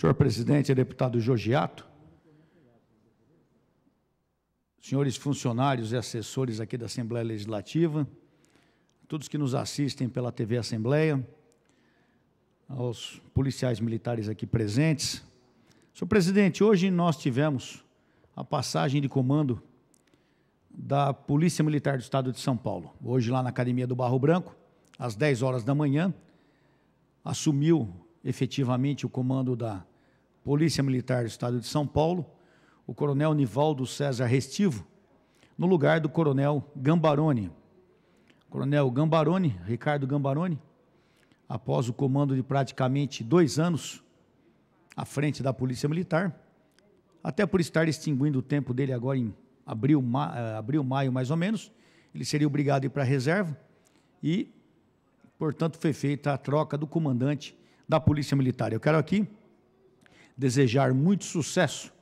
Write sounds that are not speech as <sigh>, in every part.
senhor presidente e é deputado Jorgiato, senhores funcionários e assessores aqui da Assembleia Legislativa, todos que nos assistem pela TV Assembleia, aos policiais militares aqui presentes. Senhor presidente, hoje nós tivemos a passagem de comando da Polícia Militar do Estado de São Paulo. Hoje, lá na Academia do Barro Branco, às 10 horas da manhã, assumiu efetivamente o comando da Polícia Militar do Estado de São Paulo, o coronel Nivaldo César Restivo, no lugar do coronel Gambaroni. Coronel Gambaroni, Ricardo Gambaroni, após o comando de praticamente dois anos à frente da Polícia Militar, até por estar extinguindo o tempo dele agora em abril, ma eh, abril maio mais ou menos, ele seria obrigado a ir para a reserva e, portanto, foi feita a troca do comandante da Polícia Militar. Eu quero aqui desejar muito sucesso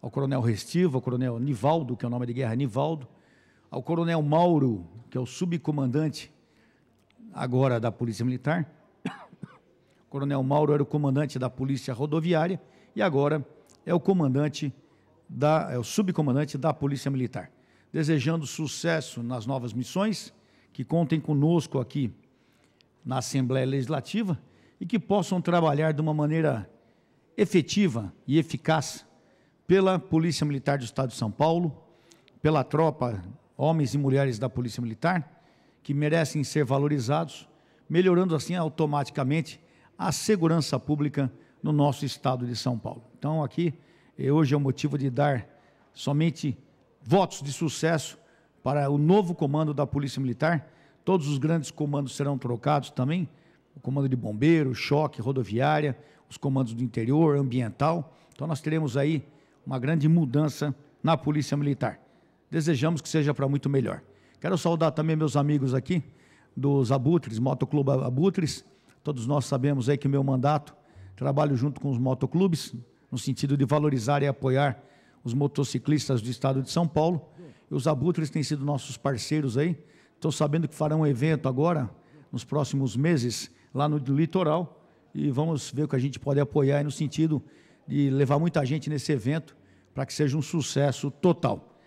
ao Coronel Restivo, ao Coronel Nivaldo, que é o nome de guerra Nivaldo, ao Coronel Mauro, que é o subcomandante agora da Polícia Militar. <coughs> O Coronel Mauro era o comandante da Polícia Rodoviária e agora é o comandante da é o subcomandante da Polícia Militar. Desejando sucesso nas novas missões, que contem conosco aqui na Assembleia Legislativa e que possam trabalhar de uma maneira efetiva e eficaz pela Polícia Militar do Estado de São Paulo, pela tropa, homens e mulheres da Polícia Militar, que merecem ser valorizados, melhorando assim automaticamente a segurança pública no nosso estado de São Paulo. Então, aqui, eh, hoje é o motivo de dar somente votos de sucesso para o novo comando da Polícia Militar. Todos os grandes comandos serão trocados também, o comando de bombeiro, choque, rodoviária, os comandos do interior, ambiental. Então nós teremos aí uma grande mudança na Polícia Militar. Desejamos que seja para muito melhor. Quero saudar também meus amigos aqui dos Abutres, Motoclube Abutres. Todos nós sabemos aí que meu mandato trabalho junto com os motoclubes no sentido de valorizar e apoiar os motociclistas do estado de São Paulo. E os Abutres têm sido nossos parceiros aí. Estou sabendo que farão um evento agora nos próximos meses lá no litoral e vamos ver o que a gente pode apoiar no sentido de levar muita gente nesse evento para que seja um sucesso total.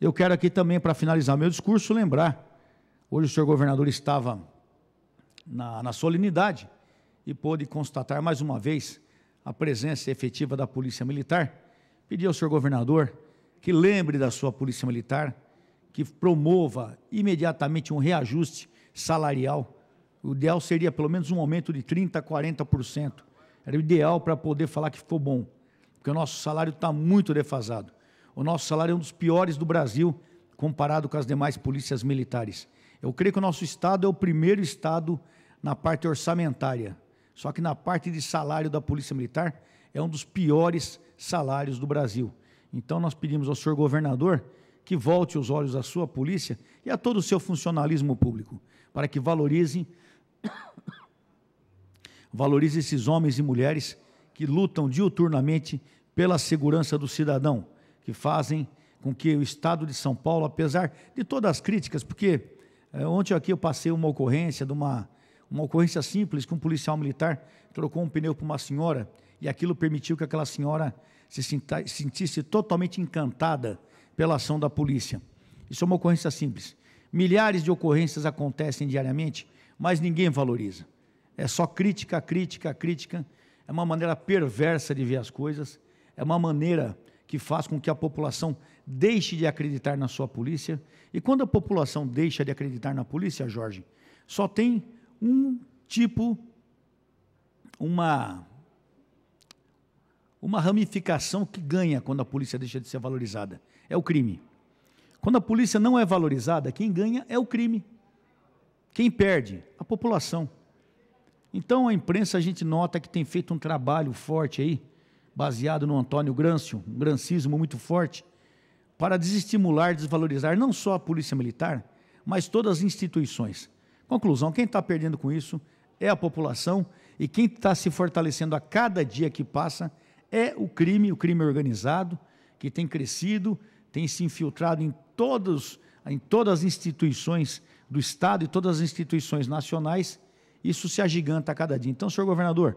Eu quero aqui também, para finalizar meu discurso, lembrar: hoje o senhor governador estava na, na, solenidade e pôde constatar mais uma vez a presença efetiva da Polícia Militar. Pedi ao senhor governador que lembre da sua Polícia Militar, que promova imediatamente um reajuste salarial o ideal seria pelo menos um aumento de 30%, 40%. Era o ideal para poder falar que ficou bom. Porque o nosso salário está muito defasado. O nosso salário é um dos piores do Brasil comparado com as demais polícias militares. Eu creio que o nosso Estado é o primeiro Estado na parte orçamentária. Só que na parte de salário da Polícia Militar é um dos piores salários do Brasil. Então nós pedimos ao senhor governador que volte os olhos à sua polícia e a todo o seu funcionalismo público, para que valorizem Valorize esses homens e mulheres que lutam diuturnamente pela segurança do cidadão, que fazem com que o Estado de São Paulo, apesar de todas as críticas, porque é, ontem aqui eu passei uma ocorrência de uma, uma ocorrência simples que um policial militar trocou um pneu para uma senhora e aquilo permitiu que aquela senhora se sinta, sentisse totalmente encantada pela ação da polícia. Isso é uma ocorrência simples. Milhares de ocorrências acontecem diariamente, mas ninguém valoriza é só crítica, crítica, crítica. É uma maneira perversa de ver as coisas, é uma maneira que faz com que a população deixe de acreditar na sua polícia. E quando a população deixa de acreditar na polícia, Jorge, só tem um tipo, uma, uma ramificação que ganha quando a polícia deixa de ser valorizada: é o crime. Quando a polícia não é valorizada, quem ganha é o crime. Quem perde? A população. Então a imprensa a gente nota que tem feito um trabalho forte aí, baseado no Antônio Grâncio, um grancismo muito forte, para desestimular, desvalorizar não só a polícia militar, mas todas as instituições. Conclusão: quem está perdendo com isso é a população e quem está se fortalecendo a cada dia que passa é o crime, o crime organizado, que tem crescido, tem se infiltrado em todos, em todas as instituições do Estado e todas as instituições nacionais isso se agiganta a cada dia. Então, senhor governador,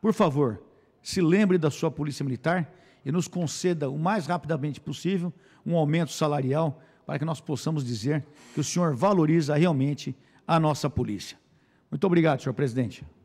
por favor, se lembre da sua Polícia Militar e nos conceda o mais rapidamente possível um aumento salarial para que nós possamos dizer que o senhor valoriza realmente a nossa polícia. Muito obrigado, senhor presidente.